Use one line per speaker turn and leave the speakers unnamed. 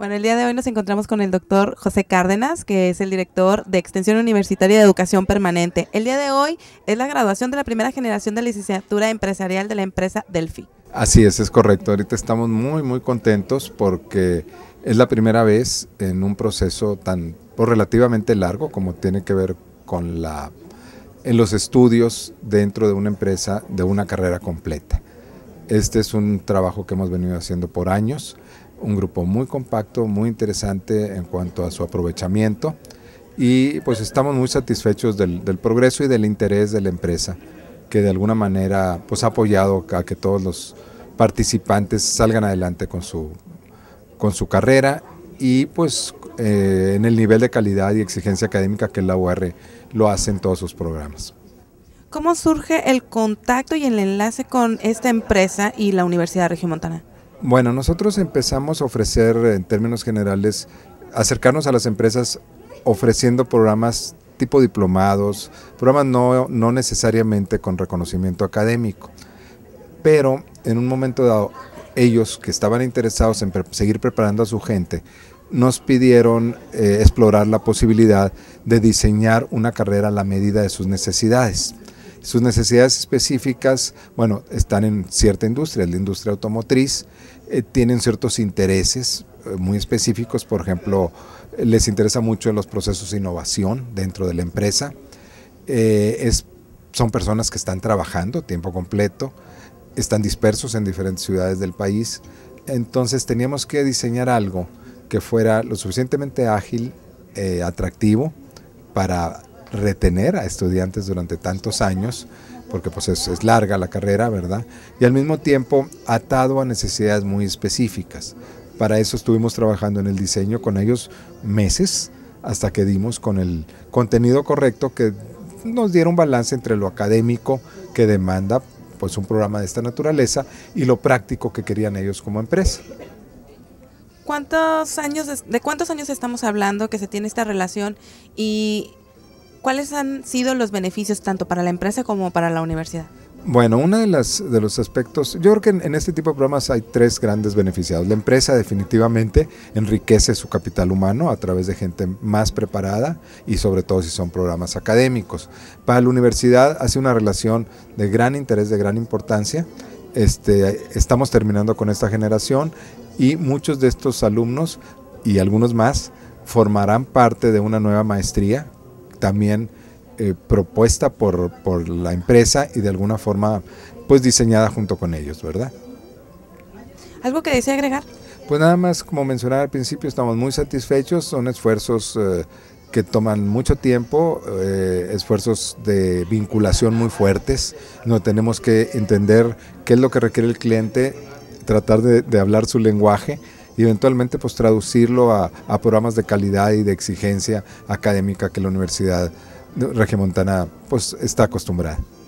Bueno, el día de hoy nos encontramos con el doctor José Cárdenas, que es el director de Extensión Universitaria de Educación Permanente. El día de hoy es la graduación de la primera generación de licenciatura empresarial de la empresa Delfi.
Así es, es correcto. Ahorita estamos muy, muy contentos porque es la primera vez en un proceso tan pues, relativamente largo como tiene que ver con la, en los estudios dentro de una empresa de una carrera completa. Este es un trabajo que hemos venido haciendo por años un grupo muy compacto, muy interesante en cuanto a su aprovechamiento y pues estamos muy satisfechos del, progreso y del interés de la empresa que de alguna manera pues ha apoyado a que todos los participantes salgan adelante con su, con su carrera y pues eh, en el nivel de calidad y exigencia académica que la UR lo hace en todos sus programas.
¿Cómo surge el contacto y el enlace con esta empresa y la Universidad de Montana?
Bueno, nosotros empezamos a ofrecer, en términos generales, acercarnos a las empresas ofreciendo programas tipo diplomados, programas no, necesariamente con reconocimiento académico. Pero en un momento dado, ellos que estaban interesados en seguir preparando a su gente, nos pidieron eh, explorar la posibilidad de diseñar una carrera a la medida de sus necesidades. Sus necesidades específicas, bueno, están en cierta industria, la industria automotriz, eh, tienen ciertos intereses eh, muy específicos, por ejemplo, les interesa mucho los procesos de innovación dentro de la empresa, eh, es, son personas que están trabajando tiempo completo, están dispersos en diferentes ciudades del país, entonces teníamos que diseñar algo que fuera lo suficientemente ágil, atractivo, para retener a estudiantes durante tantos años, porque pues es, es, larga la carrera, ¿verdad? Y al mismo tiempo atado a necesidades muy específicas. Para eso estuvimos trabajando en el diseño con ellos meses hasta que dimos con el contenido correcto que nos diera un balance entre lo académico que demanda pues un programa de esta naturaleza y lo práctico que querían ellos como empresa.
¿Cuántos años de cuántos años estamos hablando que se tiene esta relación y ¿Cuáles han sido los beneficios tanto para la empresa como para la universidad?
Bueno, uno de, de los aspectos, yo creo que en, este tipo de programas hay tres grandes beneficiados. La empresa definitivamente enriquece su capital humano a través de gente más preparada y sobre todo si son programas académicos. Para la universidad hace una relación de gran interés, de gran importancia. Este, estamos terminando con esta generación y muchos de estos alumnos y algunos más formarán parte de una nueva maestría también eh, propuesta por, la empresa y de alguna forma pues diseñada junto con ellos, ¿verdad?
¿Algo que desee agregar?
Pues nada más como mencionaba al principio, estamos muy satisfechos, son esfuerzos eh, que toman mucho tiempo, eh, esfuerzos de vinculación muy fuertes, no tenemos que entender qué es lo que requiere el cliente, tratar de hablar su lenguaje y eventualmente pues traducirlo a, programas de calidad y de exigencia académica que la universidad regiomontana pues está acostumbrada.